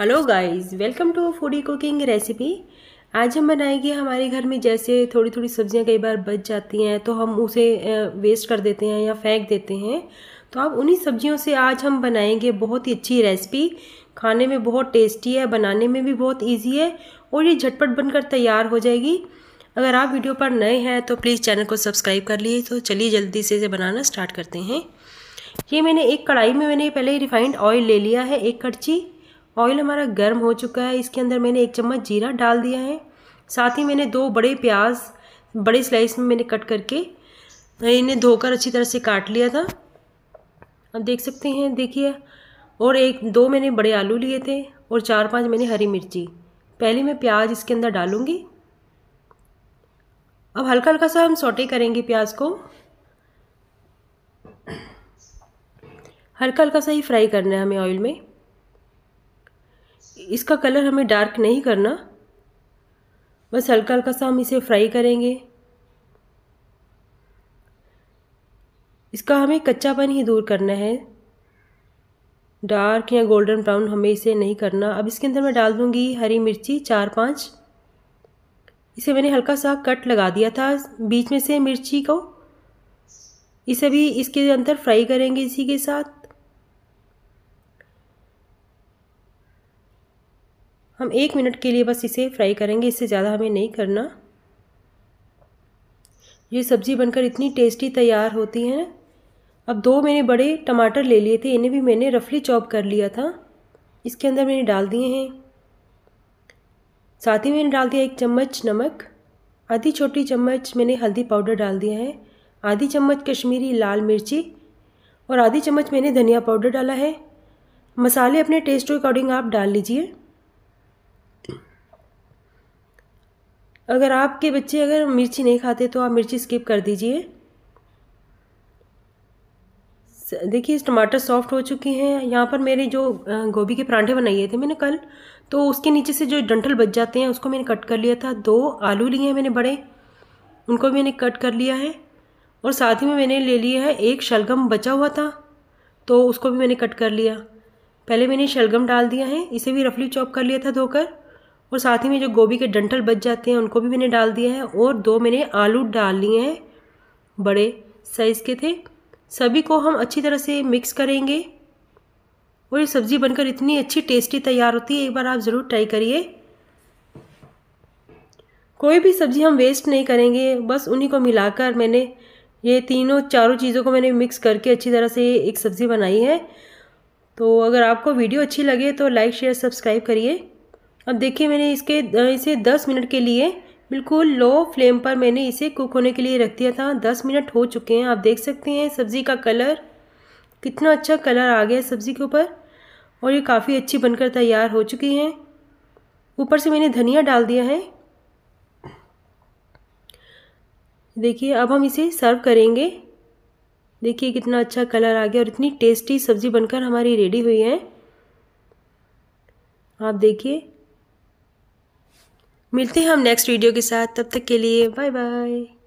hello guys welcome to foodie cooking recipe आज हम बनाएंगे हमारे घर में जैसे थोड़ी थोड़ी सब्जियां कई बार बच जाती हैं तो हम उसे वेस्ट कर देते हैं या फेंक देते हैं तो आप उन्हीं सब्जियों से आज हम बनाएंगे बहुत ही अच्छी रेसिपी खाने में बहुत टेस्टी है बनाने में भी बहुत ईजी है और ये झटपट बनकर तैयार हो जाएगी अगर आप वीडियो पर नए हैं तो प्लीज़ चैनल को सब्सक्राइब कर लिए तो चलिए जल्दी से इसे बनाना स्टार्ट करते हैं ये मैंने एक कढ़ाई में मैंने पहले रिफ़ाइंड ऑयल ले लिया है एक कड़छी ऑयल हमारा गर्म हो चुका है इसके अंदर मैंने एक चम्मच जीरा डाल दिया है साथ ही मैंने दो बड़े प्याज बड़े स्लाइस में मैंने कट करके इन्हें धोकर अच्छी तरह से काट लिया था अब देख सकते हैं देखिए और एक दो मैंने बड़े आलू लिए थे और चार पांच मैंने हरी मिर्ची पहले मैं प्याज इसके अंदर डालूँगी अब हल्का हल्का सा हम सोटे करेंगे प्याज को हल्का हल्का सा ही फ्राई करना है हमें ऑयल में इसका कलर हमें डार्क नहीं करना बस हल्का हल्का सा हम इसे फ्राई करेंगे इसका हमें कच्चापन ही दूर करना है डार्क या गोल्डन ब्राउन हमें इसे नहीं करना अब इसके अंदर मैं डाल दूँगी हरी मिर्ची चार पाँच इसे मैंने हल्का सा कट लगा दिया था बीच में से मिर्ची को इसे भी इसके अंदर फ्राई करेंगे इसी के साथ हम एक मिनट के लिए बस इसे फ्राई करेंगे इससे ज़्यादा हमें नहीं करना ये सब्ज़ी बनकर इतनी टेस्टी तैयार होती है अब दो मैंने बड़े टमाटर ले लिए थे इन्हें भी मैंने रफली चॉप कर लिया था इसके अंदर मैंने डाल दिए हैं साथ ही मैंने डाल दिया एक चम्मच नमक आधी छोटी चम्मच मैंने हल्दी पाउडर डाल दिया है आधी चम्मच कश्मीरी लाल मिर्ची और आधी चम्मच मैंने धनिया पाउडर डाला है मसाले अपने टेस्ट के अकॉर्डिंग आप डाल लीजिए अगर आपके बच्चे अगर मिर्ची नहीं खाते तो आप मिर्ची स्किप कर दीजिए देखिए टमाटर सॉफ्ट हो चुके हैं यहाँ पर मेरे जो गोभी के परांठे बनाए थे मैंने कल तो उसके नीचे से जो डंठल बच जाते हैं उसको मैंने कट कर लिया था दो आलू लिए हैं मैंने बड़े उनको भी मैंने कट कर लिया है और साथ ही में मैंने ले लिया है एक शलगम बचा हुआ था तो उसको भी मैंने कट कर लिया पहले मैंने शलगम डाल दिया है इसे भी रफली चॉप कर लिया था धोकर और साथ ही में जो गोभी के डंठल बच जाते हैं उनको भी मैंने डाल दिया है और दो मैंने आलू डाल लिए हैं बड़े साइज़ के थे सभी को हम अच्छी तरह से मिक्स करेंगे और ये सब्ज़ी बनकर इतनी अच्छी टेस्टी तैयार होती है एक बार आप ज़रूर ट्राई करिए कोई भी सब्ज़ी हम वेस्ट नहीं करेंगे बस उन्हीं को मिलाकर मैंने ये तीनों चारों चीज़ों को मैंने मिक्स करके अच्छी तरह से एक सब्ज़ी बनाई है तो अगर आपको वीडियो अच्छी लगे तो लाइक शेयर सब्सक्राइब करिए अब देखिए मैंने इसके इसे दस मिनट के लिए बिल्कुल लो फ्लेम पर मैंने इसे कुक होने के लिए रख दिया था दस मिनट हो चुके हैं आप देख सकते हैं सब्ज़ी का कलर कितना अच्छा कलर आ गया सब्ज़ी के ऊपर और ये काफ़ी अच्छी बनकर तैयार हो चुकी है ऊपर से मैंने धनिया डाल दिया है देखिए अब हम इसे सर्व करेंगे देखिए कितना अच्छा कलर आ गया और इतनी टेस्टी सब्ज़ी बनकर हमारी रेडी हुई है आप देखिए मिलते हैं हम नेक्स्ट वीडियो के साथ तब तक के लिए बाय बाय